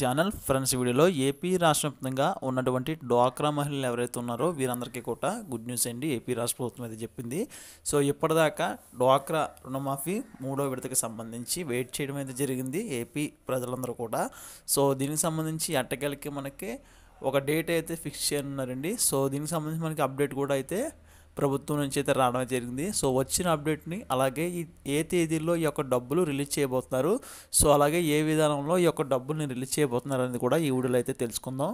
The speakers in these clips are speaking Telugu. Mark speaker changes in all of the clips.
Speaker 1: ఛానల్ ఫ్రెండ్స్ వీడియోలో ఏపీ రాష్ట్ర వ్యాప్తంగా ఉన్నటువంటి డ్వాక్రా మహిళలు ఎవరైతే ఉన్నారో వీరందరికీ కూడా గుడ్ న్యూస్ అండి ఏపీ రాష్ట్ర ప్రభుత్వం అయితే చెప్పింది సో ఇప్పటిదాకా డ్వాక్రా రుణమాఫీ మూడో విడతకి సంబంధించి వెయిట్ చేయడం అయితే జరిగింది ఏపీ ప్రజలందరూ కూడా సో దీనికి సంబంధించి అట్టకెళ్ళకి మనకి ఒక డేట్ అయితే ఫిక్స్ చేయనున్నారండి సో దీనికి సంబంధించి మనకి అప్డేట్ కూడా అయితే ప్రభుత్వం నుంచి అయితే రావడం జరిగింది సో వచ్చిన అప్డేట్ని అలాగే ఏ తేదీల్లో ఈ యొక్క డబ్బులు రిలీజ్ చేయబోతున్నారు సో అలాగే ఏ విధానంలో ఈ యొక్క డబ్బుల్ని రిలీజ్ చేయబోతున్నారు అనేది కూడా ఈ వీడియోలో అయితే తెలుసుకుందాం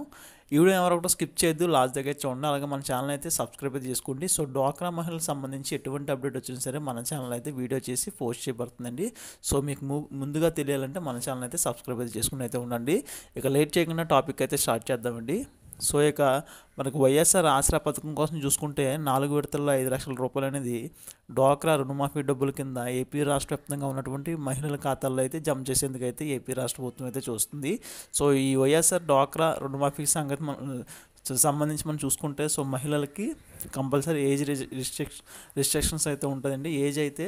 Speaker 1: ఈ వీడియో ఎవరో కూడా స్కిప్ చేయొద్దు లాస్ట్ దగ్గర చూడండి అలాగే మన ఛానల్ అయితే సబ్స్క్రైబ్ చేసుకోండి సో డ్వాక్రా మహిళలకు సంబంధించి ఎటువంటి అప్డేట్ వచ్చినా సరే మన ఛానల్ అయితే వీడియో చేసి పోస్ట్ చేయబడుతుందండి సో మీకు ముందుగా తెలియాలంటే మన ఛానల్ అయితే సబ్స్క్రైబ్ అయితే చేసుకుని అయితే ఉండండి ఇక లేట్ చేయకుండా టాపిక్ అయితే స్టార్ట్ చేద్దామండి సో ఇక మనకు వైఎస్ఆర్ ఆసరా పథకం కోసం చూసుకుంటే నాలుగు విడతల్లో ఐదు లక్షల రూపాయలు అనేది డ్వాక్రా రుణమాఫీ డబ్బుల కింద ఏపీ రాష్ట్ర వ్యాప్తంగా ఉన్నటువంటి మహిళల ఖాతాల్లో అయితే జమ చేసేందుకు అయితే ఏపీ రాష్ట్ర ప్రభుత్వం అయితే చూస్తుంది సో ఈ వైఎస్ఆర్ డ్వాక్రా రుణమాఫీ సంగతి మన సంబంధించి మనం చూసుకుంటే సో మహిళలకి కంపల్సరీ ఏజ్ రిస్ట్రిక్ రిస్ట్రిక్షన్స్ అయితే ఉంటుందండి ఏజ్ అయితే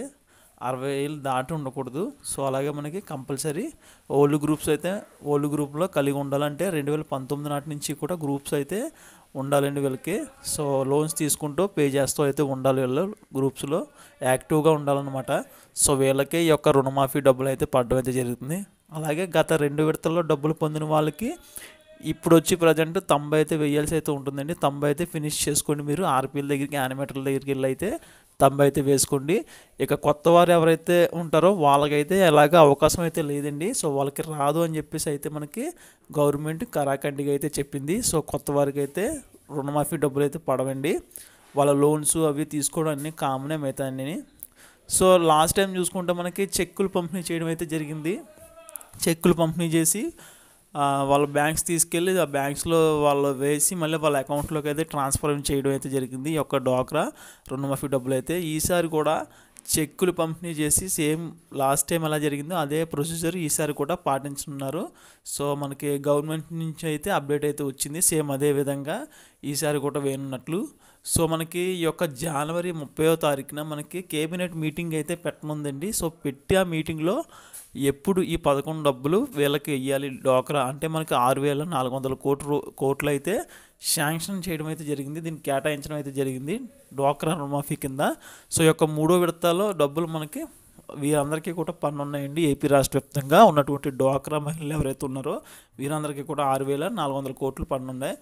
Speaker 1: అరవై ఏళ్ళు దాటి ఉండకూడదు సో అలాగే మనకి కంపల్సరీ ఓల్డ్ గ్రూప్స్ అయితే ఓల్డ్ గ్రూప్లో కలిగి ఉండాలంటే రెండు వేల పంతొమ్మిది నాటి నుంచి కూడా గ్రూప్స్ అయితే ఉండాలండి వీళ్ళకి సో లోన్స్ తీసుకుంటూ పే చేస్తూ అయితే ఉండాలి వీళ్ళు గ్రూప్స్లో యాక్టివ్గా ఉండాలన్నమాట సో వీళ్ళకి ఈ యొక్క రుణమాఫీ డబ్బులు అయితే పడడం అయితే జరుగుతుంది అలాగే గత రెండు విడతల్లో డబ్బులు పొందిన వాళ్ళకి ఇప్పుడు వచ్చి ప్రజెంట్ తొంభై అయితే వేయాల్సి అయితే ఉంటుందండి తొంభై అయితే ఫినిష్ చేసుకోండి మీరు ఆర్పీల దగ్గరికి యానిమేటర్ల దగ్గరికి వెళ్ళి అయితే తొంభై అయితే వేసుకోండి ఇక కొత్త వారు ఎవరైతే ఉంటారో వాళ్ళకైతే ఎలాగ అవకాశం అయితే లేదండి సో వాళ్ళకి రాదు అని చెప్పేసి అయితే మనకి గవర్నమెంట్ కరాఖండిగా అయితే చెప్పింది సో కొత్త వారికి అయితే రుణమాఫీ డబ్బులు అయితే పడవండి వాళ్ళ లోన్స్ అవి తీసుకోవడం అన్ని కామనే మిగతా సో లాస్ట్ టైం చూసుకుంటే మనకి చెక్కులు పంపిణీ చేయడం అయితే జరిగింది చెక్కులు పంపిణీ చేసి వాళ్ళ బ్యాంక్స్ తీసుకెళ్ళి ఆ బ్యాంక్స్లో వాళ్ళు వేసి మళ్ళీ వాళ్ళ అకౌంట్లోకి అయితే ట్రాన్స్ఫర్ చేయడం అయితే జరిగింది ఈ యొక్క డోక్రా రుణమాఫీ డబ్బులు అయితే ఈసారి కూడా చెక్కులు పంపిణీ చేసి సేమ్ లాస్ట్ టైం ఎలా జరిగిందో అదే ప్రొసీజర్ ఈసారి కూడా పాటించున్నారు సో మనకి గవర్నమెంట్ నుంచి అయితే అప్డేట్ అయితే వచ్చింది సేమ్ అదే విధంగా ఈసారి కూడా వేయనున్నట్లు సో మనకి ఈ యొక్క జనవరి ముప్పైవ తారీఖున మనకి కేబినెట్ మీటింగ్ అయితే పెట్టనుందండి సో పెట్టి ఆ మీటింగ్లో ఎప్పుడు ఈ పదకొండు డబ్బులు వీళ్ళకి వెయ్యాలి డోక్రా అంటే మనకి ఆరు వేల నాలుగు వందల కోట్లు కోట్లు అయితే శాంక్షన్ చేయడం అయితే జరిగింది దీన్ని కేటాయించడం అయితే జరిగింది డోక్రా రుణమాఫీ కింద సో యొక్క మూడో విడతలో డబ్బులు మనకి వీరందరికీ కూడా పన్ను ఉన్నాయండి ఏపీ రాష్ట్ర వ్యాప్తంగా ఉన్నటువంటి డ్వాక్రా మహిళలు ఎవరైతే ఉన్నారో వీరందరికీ కూడా ఆరు వేల నాలుగు వందల కోట్లు పన్ను ఉన్నాయి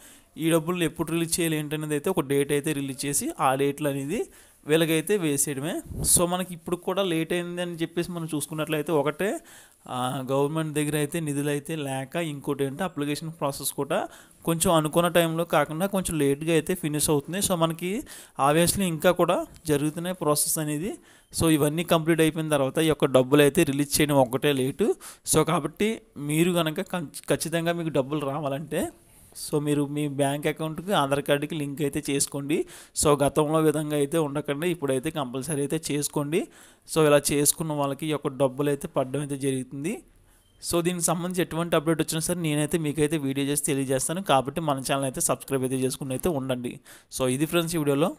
Speaker 1: ఈ డబ్బులు ఎప్పుడు రిలీజ్ చేయాలి ఏంటనేది అయితే ఒక డేట్ అయితే రిలీజ్ చేసి ఆ డేట్లు అనేది వెలుగైతే వేసేయడమే సో మనకి ఇప్పుడు కూడా లేట్ అయింది అని చెప్పేసి మనం చూసుకున్నట్లయితే ఒకటే గవర్నమెంట్ దగ్గర అయితే నిధులు అయితే లేక ఇంకోటి ఏంటంటే అప్లికేషన్ ప్రాసెస్ కూడా కొంచెం అనుకున్న టైంలో కాకుండా కొంచెం లేట్గా అయితే ఫినిష్ అవుతుంది సో మనకి ఆవియస్లీ ఇంకా కూడా జరుగుతున్న ప్రాసెస్ అనేది సో ఇవన్నీ కంప్లీట్ అయిపోయిన తర్వాత ఈ యొక్క డబ్బులు అయితే రిలీజ్ చేయడం ఒక్కటే లేటు సో కాబట్టి మీరు కనుక ఖచ్చితంగా మీకు డబ్బులు రావాలంటే సో మీరు మీ బ్యాంక్ అకౌంట్కి ఆధార్ కార్డుకి లింక్ అయితే చేసుకోండి సో గతంలో విధంగా అయితే ఉండకండి ఇప్పుడైతే కంపల్సరీ అయితే చేసుకోండి సో ఇలా చేసుకున్న వాళ్ళకి ఈ యొక్క డబ్బులు అయితే పడడం అయితే జరుగుతుంది సో దీనికి సంబంధించి ఎటువంటి అప్డేట్ వచ్చినా సరే నేనైతే మీకైతే వీడియో చేసి తెలియజేస్తాను కాబట్టి మన ఛానల్ అయితే సబ్స్క్రైబ్ అయితే చేసుకుని అయితే ఉండండి సో ఇది ఫ్రెండ్స్ ఈ వీడియోలో